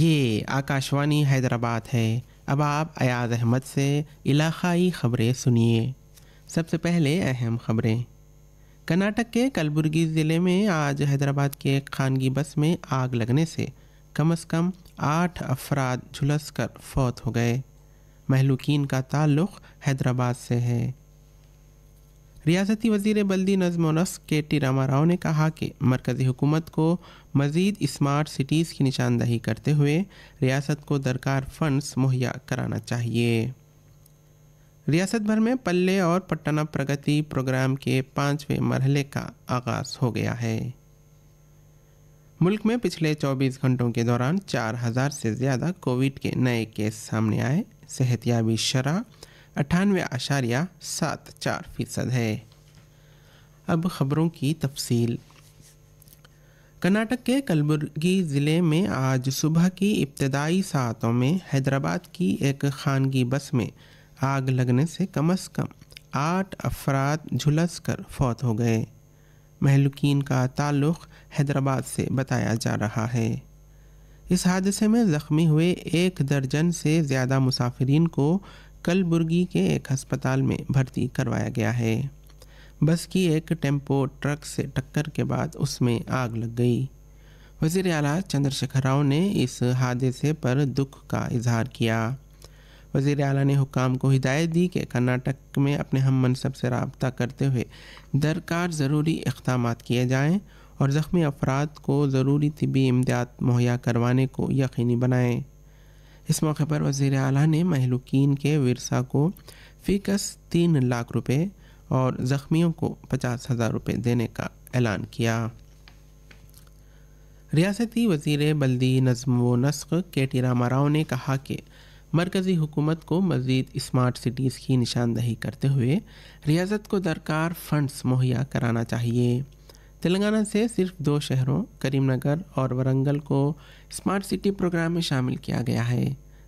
ये आकाशवाणी हैदराबाद है अब आप अयाज अहमद से इलाकई ख़बरें सुनिए सबसे पहले अहम ख़बरें कर्नाटक के कलबुर्गी ज़िले में आज हैदराबाद के एक खानगी बस में आग लगने से कम अज़ कम आठ अफराद झुलस कर फौत हो गए महलुकिन का ताल्लुक़ हैदराबाद से है रियासती वजीर बल्दी नज़म नस्क के टी रामा राव ने कहा कि मरकज़ी हुकूमत को मज़ीद स्मार्ट सिटीज़ की निशानदही करते हुए रियासत को दरकार फंड्स मुहैया कराना चाहिए रियासत भर में पल्ले और पट्टना प्रगति प्रोग्राम के पाँचवें मरहले का आगाज़ हो गया है मुल्क में पिछले 24 घंटों के दौरान 4000 से ज़्यादा कोविड के नए केस सामने आए सेहतियाबी शराह अट्ठानवे आशारिया सात चार फीसद है अब खबरों की तफसील कर्नाटक के कलबुर्गी ज़िले में आज सुबह की इब्तदाई सातों में हैदराबाद की एक खानगी बस में आग लगने से कम अज़ कम आठ अफराद झुलस कर फौत हो गए महलुकीन का ताल्लुक़ हैदराबाद से बताया जा रहा है इस हादसे में ज़ख्मी हुए एक दर्जन से ज़्यादा मुसाफरीन को कलबुर्गी के एक अस्पताल में भर्ती करवाया गया है बस की एक टेम्पो ट्रक से टक्कर के बाद उसमें आग लग गई वजीर अला चंद्रशेखर राव ने इस हादसे पर दुख का इजहार किया वजीर अला ने हुकाम को हिदायत दी कि कर्नाटक में अपने हम मनसब से रबता करते हुए दरकार ज़रूरी इकदाम किए जाएँ और ज़ख्मी अफराद को ज़रूरी तबी इमदाद मुहैया करवाने को यकीनी बनाएँ इस मौके पर वजीर अली ने महलुकीन के वरसा को फ़ीकस तीन लाख रुपये और ज़ख्मियों को पचास हज़ार रुपये देने का ऐलान किया रियासती वजीर बल्दी नज़म व नस्क के टी रामा राव ने कहा कि मरकज़ी हुकूमत को मज़ीद स्मार्ट सिटीज़ की निशानदही करते हुए रियासत को दरकार फ़ंड्स मुहैया कराना चाहिए तेलंगाना से सिर्फ दो शहरों करीमनगर और वरंगल को स्मार्ट सिटी प्रोग्राम में शामिल किया गया है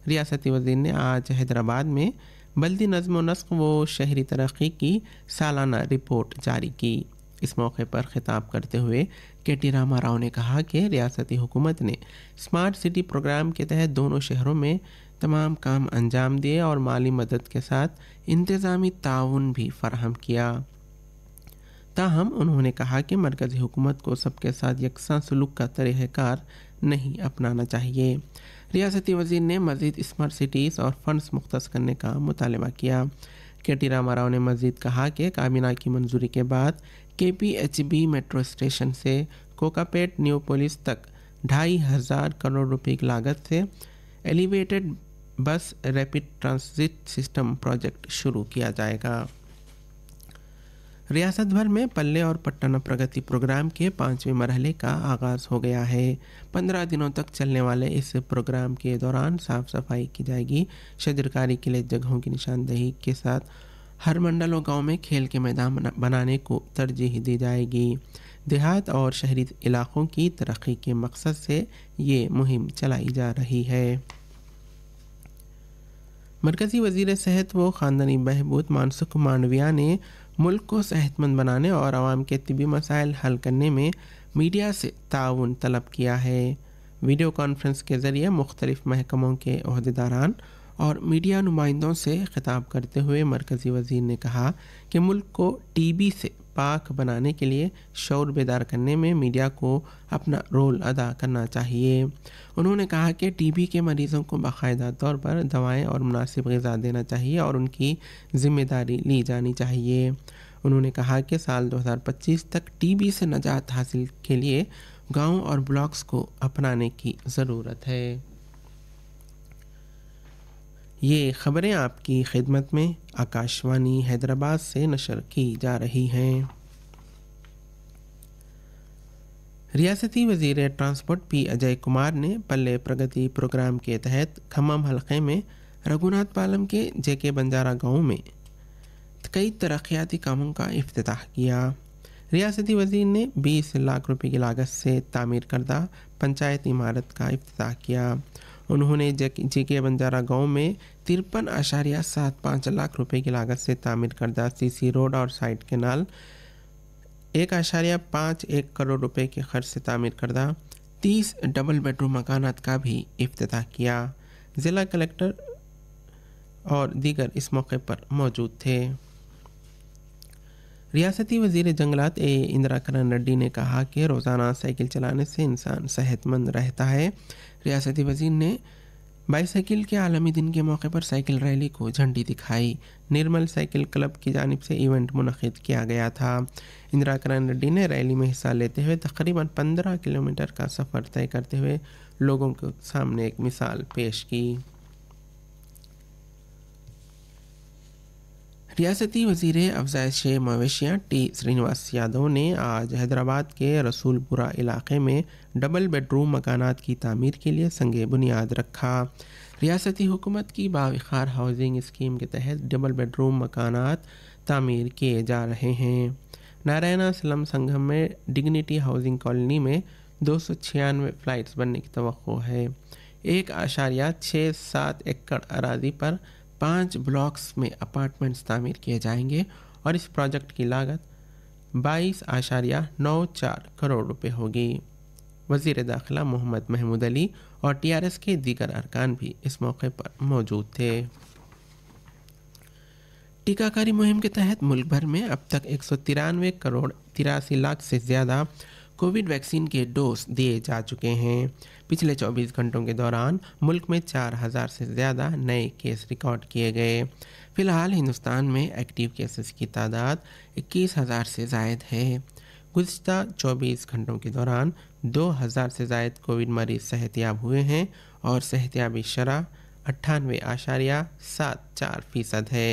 रियासती वजीर ने आज हैदराबाद में बल्दी नज़म नस्क व शहरी तरक्की की सालाना रिपोर्ट जारी की इस मौके पर ख़िताब करते हुए के टी रामा राव ने कहा कि रियासती हुकूमत ने स्मार्ट सिटी प्रोग्राम के तहत दोनों शहरों में तमाम काम अंजाम दिए और माली मदद के साथ इंतज़ामी ताउन भी फराहम किया ताहम उन्होंने कहा कि मरकज़ी हुकूमत को सबके साथ यकसा सलूक का तरीक़ार नहीं अपनाना चाहिए रियासती वजीर ने मजीद स्मार्ट सिटीज़ और फंड्स मुख्त करने का मुतालबा किया के टी रामा राव ने मजीद कहा कि काबीना की मंजूरी के बाद K P H B metro station से कोकापेट न्यू पुलिस तक ढाई हज़ार करोड़ रुपये की लागत से एलिवेटेड बस रैपिड ट्रांसिट सिस्टम प्रोजेक्ट शुरू किया जाएगा रियासत भर में पल्ले और पट्टन प्रगति प्रोग्राम के पाँचवें मरहले का आगाज़ हो गया है पंद्रह दिनों तक चलने वाले इस प्रोग्राम के दौरान साफ सफाई की जाएगी शजरकारी के लिए जगहों की निशानदेही के साथ हर मंडल और गांव में खेल के मैदान बनाने को तरजीह दी जाएगी देहात और शहरी इलाकों की तरक्की के मकसद से ये मुहिम चलाई जा रही है मरकज़ी वजीर सेहत व ख़ानदानी बहबूद मानसुख मांडविया ने मुल्क को सेहतमंद बनाने और आवाम के तबी मसाइल हल करने में मीडिया से ताउन तलब किया है वीडियो कॉन्फ्रेंस के ज़रिए मुख्तलिफ महकमों के अहदेदारान और मीडिया नुमाइंदों से खिताब करते हुए मरकज़ी वजीर ने कहा कि मुल्क को टी बी से पाक बनाने के लिए शौर बेदार करने में मीडिया को अपना रोल अदा करना चाहिए उन्होंने कहा कि टीबी के मरीज़ों को बाकायदा तौर पर दवाएं और मुनासिब गज़ा देना चाहिए और उनकी ज़िम्मेदारी ली जानी चाहिए उन्होंने कहा कि साल 2025 तक टीबी से नजात हासिल के लिए गांव और ब्लॉक्स को अपनाने की ज़रूरत है ये खबरें आपकी खिदमत में आकाशवाणी हैदराबाद से नशर की जा रही हैं रियासती वजीर ट्रांसपोर्ट पी अजय कुमार ने पल्ले प्रगति प्रोग्राम के तहत खम्मम हलके में रघुनाथ पालम के जेके बंजारा गांव में कई तरक्याती कामों का अफ्ताह किया रियासती वजीर ने 20 लाख रुपए की लागत से तामीर करदा पंचायत इमारत का अफ्ताह किया उन्होंने जे के बंजारा गांव में तिरपन आशारिया सात पाँच लाख रुपए की लागत से तामीर करदा सीसी रोड और साइड केनाल एक आशारिया पाँच एक करोड़ रुपए के खर्च से तामीर करदा तीस डबल बेडरूम मकान का भी इफ्तः किया ज़िला कलेक्टर और दीगर इस मौके पर मौजूद थे रियासती वजीर जंगलात ए इंदिरा करण रेड्डी ने कहा कि रोज़ाना साइकिल चलाने से इंसान सेहतमंद रहता है रियासती वजीर ने बाईसाइकिल के आलमी दिन के मौके पर साइकिल रैली को झंडी दिखाई निर्मल साइकिल क्लब की जानब से इवेंट मुनद किया गया था इंदिरा करण रेड्डी ने रैली में हिस्सा लेते हुए तकरीबन पंद्रह किलोमीटर का सफ़र तय करते हुए लोगों के सामने एक मिसाल पेश की रियासती वजीर अफजाइश मवेशियाँ टी श्रीनिवास यादव ने आज हैदराबाद के रसूलपुरा इलाके में डबल बेडरूम मकानात की तमीर के लिए संग बुनियाद रखा रियासती हुकूमत की बाविखार हाउसिंग स्कीम के तहत डबल बेडरूम मकानात तमीर किए जा रहे हैं नारायणा स्लम संगम में डिग्निटी हाउसिंग कॉलोनी में दो सौ छियानवे फ्लाइट्स बनने की तो है एक आशारिया छः सात एकड़ अराजी पर पाँच ब्लॉक्स में अपार्टमेंट्स तामीर किए जाएंगे और इस प्रोजेक्ट की लागत बाईस आशारिया नौ चार करोड़ रुपये होगी वजीर दाखिला मोहम्मद महमूद अली और टीआरएस के दीगर अरकान भी इस मौके पर मौजूद थे टीकाकारी मुहिम के तहत मुल्क भर में अब तक एक करोड़ तिरासी लाख से ज़्यादा कोविड वैक्सीन के डोज दिए जा चुके हैं पिछले 24 घंटों के दौरान मुल्क में 4000 से ज़्यादा नए केस रिकॉर्ड किए गए फिलहाल हिंदुस्तान में एक्टिव केसेस की तादाद 21,000 से जायद है गुज्त 24 घंटों के दौरान 2000 से जायद कोविड मरीज सेहतियाब हुए हैं और सेहतियाबी शरह अट्ठानवे आशारिया सात चार फीसद है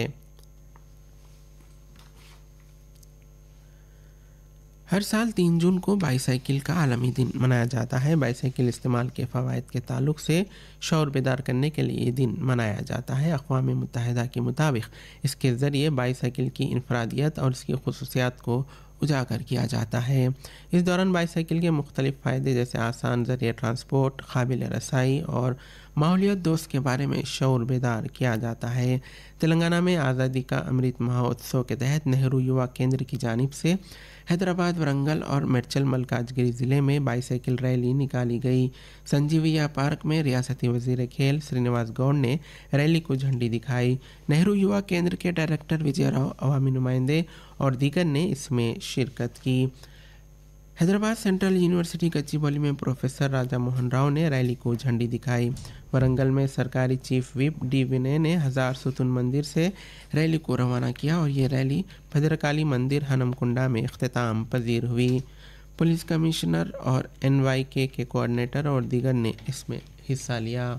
हर साल तीन जून को बाईसाइकिल का आलमी दिन मनाया जाता है बाईसाइकिल इस्तेमाल के फ़वाद के ताल्लुक से शौर बेदार करने के लिए ये दिन मनाया जाता है अकवा मुतहदा के मुताबिक इसके ज़रिए बाईसाइकिल की इनफरादियत और इसकी खसूसियात को उजागर किया जाता है इस दौरान बाईसाइकिल के मुख्तलिफ फ़ायदे जैसे आसान ज़रिए ट्रांसपोर्ट काबिल रसाई और माहौलियत दोस्त के बारे में शौर बेदार किया जाता है तेलंगाना में आज़ादी का अमृत महोत्सव के तहत नेहरू युवा केंद्र की जानब से हैदराबाद वरंगल और मिर्चल मलकाजगिरी ज़िले में बाईसाइकिल रैली निकाली गई संजीविया पार्क में रियासती वजीर खेल श्रीनिवास गौड़ ने रैली को झंडी दिखाई नेहरू युवा केंद्र के डायरेक्टर विजय राव अवामी नुमाइंदे और दीगर ने इसमें शिरकत की हैदराबाद सेंट्रल यूनिवर्सिटी गच्चीबौली में प्रोफेसर राजा मोहन राव ने रैली को झंडी दिखाई वरंगल में सरकारी चीफ विप डी विनय ने हजार सुतुन मंदिर से रैली को रवाना किया और ये रैली भद्रकाली मंदिर हनमकुंडा में अख्ताम पजीर हुई पुलिस कमिश्नर और एनवाईके के कोऑर्डिनेटर और दीगर ने इसमें हिस्सा लिया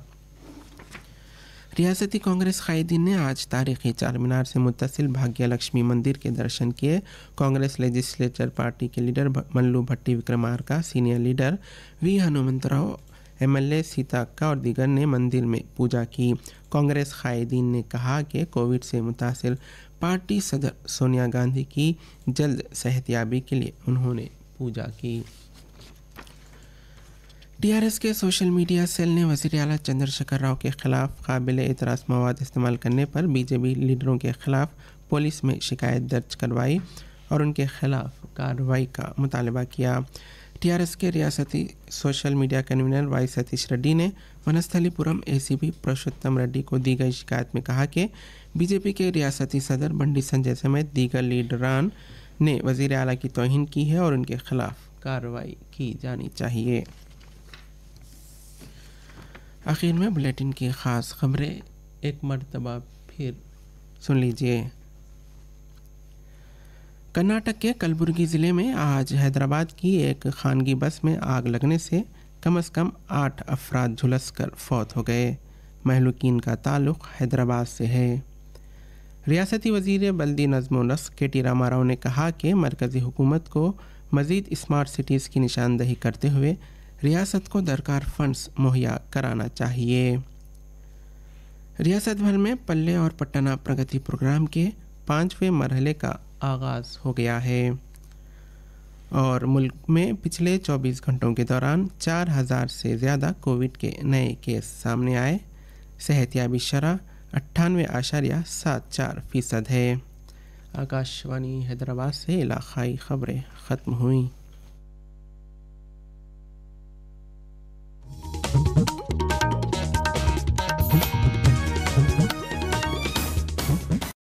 रियासती कांग्रेस कैदीन ने आज तारीखी चार मीनार से मुतसिल भाग्य लक्ष्मी मंदिर के दर्शन किए कांग्रेस लेजिस्लेचर पार्टी के leader Mallu Bhatti Vikramarka senior leader V Hanumantharao MLA Seethakka और दिगर ने मंदिर में पूजा की कांग्रेस कायदीन ने कहा कि कोविड से मुतासर पार्टी सदर सोनिया गांधी की जल्द सेहतियाबी के लिए उन्होंने पूजा की टीआरएस के सोशल मीडिया सेल ने वजीर अला चंद्रशेखर राव के खिलाफ काबिल एतराज़ मवाद इस्तेमाल करने पर बीजेपी लीडरों के खिलाफ पुलिस में शिकायत दर्ज करवाई और उनके खिलाफ कार्रवाई का मुतालबा किया टीआरएस के रियासती social media convener Y Satish Reddy ने Vanasthalipuram A C P Purushottam Reddy को दी गई शिकायत में कहा कि बीजेपी के रियासती सदर बंडी संजय समेत दीगर लीडरान ने वजीर अली की तोहन की है और उनके खिलाफ कार्रवाई की जानी चाहिए आखिर में बुलेटिन की ख़ास खबरें एक मरतबा फिर सुन लीजिए कर्नाटक के कलबुर्गी ज़िले में आज हैदराबाद की एक खानगी बस में आग लगने से कम अज़ कम आठ अफराद झुलस कर फौत हो गए महलुकिन का ताल्लुक़ हैदराबाद से है रियासती वजीर बल्दी नज़म नस के टी रामा राव ने कहा कि मरकज़ी हुकूमत को मज़ीद स्मार्ट सिटीज़ की निशानदही करते हुए रियासत को दरकार फंड्स मुहैया कराना चाहिए रियासत भर में पल्ले और पटना प्रगति प्रोग्राम के पाँचवें मरहले का आगाज़ हो गया है और मुल्क में पिछले 24 घंटों के दौरान 4000 से ज़्यादा कोविड के नए केस सामने आए सेहतियाबी शरह अट्ठानवे आशारिया सात चार फ़ीसद है आकाशवाणी हैदराबाद से इलाकई खबरें ख़त्म हुई